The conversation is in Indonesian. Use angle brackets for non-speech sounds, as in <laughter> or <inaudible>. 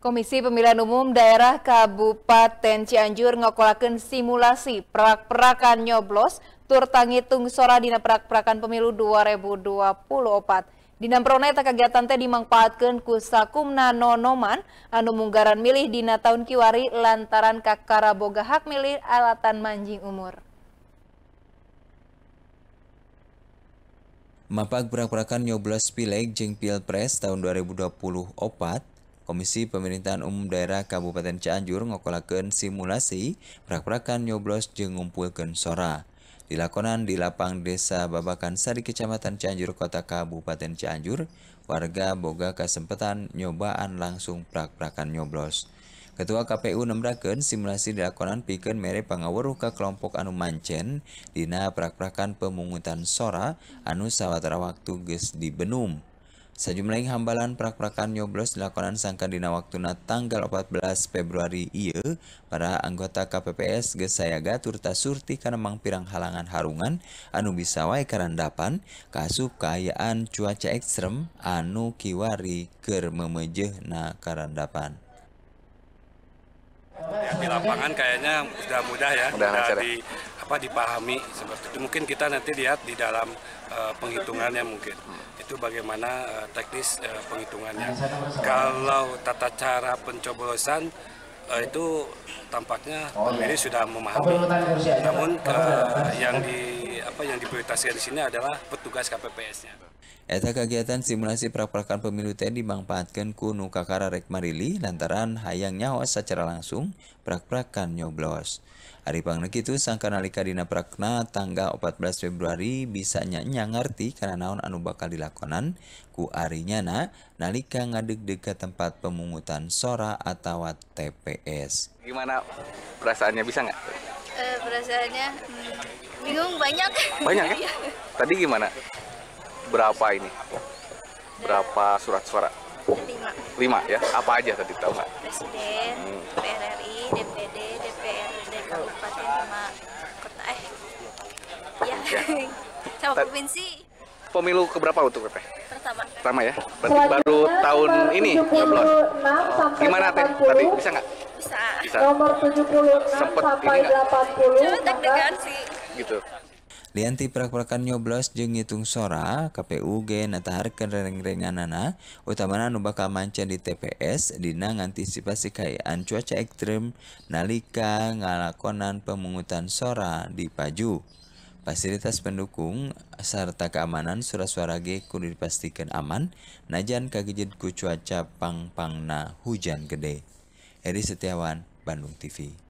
Komisi Pemilihan Umum Daerah Kabupaten Cianjur ngokolakan simulasi perak-perakan nyoblos tur tangitung sora dina perak-perakan pemilu 2024. Dina prona tak kegiatan teh dimangpaatkeun ku Sakumna Nonoman anu munggaran milih dina tahun kiwari lantaran kakara boga hak milih alatan manjing umur. Mapak perak-perakan nyoblos pileg jeng pilpres tahun 2024 Komisi Pemerintahan Umum Daerah Kabupaten Cianjur ngokolakan simulasi prak-prakan nyoblos jeng ngumpulkan sora. Dilakonan di lapang desa Babakan Sari Kecamatan Cianjur Kota Kabupaten Cianjur, warga boga kesempatan nyobaan langsung prak-prakan nyoblos. Ketua KPU nembrakan simulasi dilakonan piken mere pangawuruh ke kelompok anu mancen dina prak-prakan pemungutan sora anu sawatara waktu di benum. Sejumlah hambalan prak-prakan nyoblos dilakukan sangkan dina waktuna tanggal 14 Februari iya para anggota KPPS Gesayaga turta surti karena mang halangan harungan anu bisa wae karandapan kasup kayaan cuaca ekstrem anu kiwari ker memejeh na karandapan. Ya, di lapangan kayaknya mudah mudah ya, mudah ya. di apa dipahami seperti itu. Mungkin kita nanti lihat di dalam uh, penghitungannya mungkin itu bagaimana uh, teknis uh, penghitungannya. Kalau tata cara pencoblosan uh, itu tampaknya pemilih oh, iya. sudah memahami. Namun uh, yang di apa yang diprioritaskan di sini adalah petugas KPPS-nya. Eta kegiatan simulasi peraprakan pemilu tni dimanfaatkan kuno kakara rek lantaran hayang nyawa secara langsung prak-prakan nyoblos. Hari pangnek itu sangka nalika dina prakna tanggal 14 Februari bisa nyanya ngerti karena naon anu bakal dilakonan ku arinya na nalika ngadeg dekat tempat pemungutan sora atau TPS. Gimana perasaannya bisa nggak? Eh, perasaannya hmm, bingung banyak banyak ya iya. tadi gimana berapa ini berapa surat suara lima lima ya apa aja tadi tahu nggak presiden hmm. PRRI DPD DPRD kabupaten sama kota eh iya. ya, ya. <laughs> sama Ta provinsi pemilu keberapa untuk PP pertama pertama ya berarti baru tahun ini nyoblos gimana teh tadi bisa nggak bisa. bisa. Nomor 76 sampai 80. deg-degan sih. Gitu. Lianti perak-perakan nyoblos jeng ngitung sora KPU ge nataharkeun rereng-renganana utamana nu bakal di TPS dina ngantisipasi kayaan cuaca ekstrim, nalika ngalakonan pemungutan sora di Paju. Fasilitas pendukung serta keamanan surat-suara G kudu dipastikan aman najan kagejed ku cuaca pang-pangna hujan gede. Eri Setiawan, Bandung TV.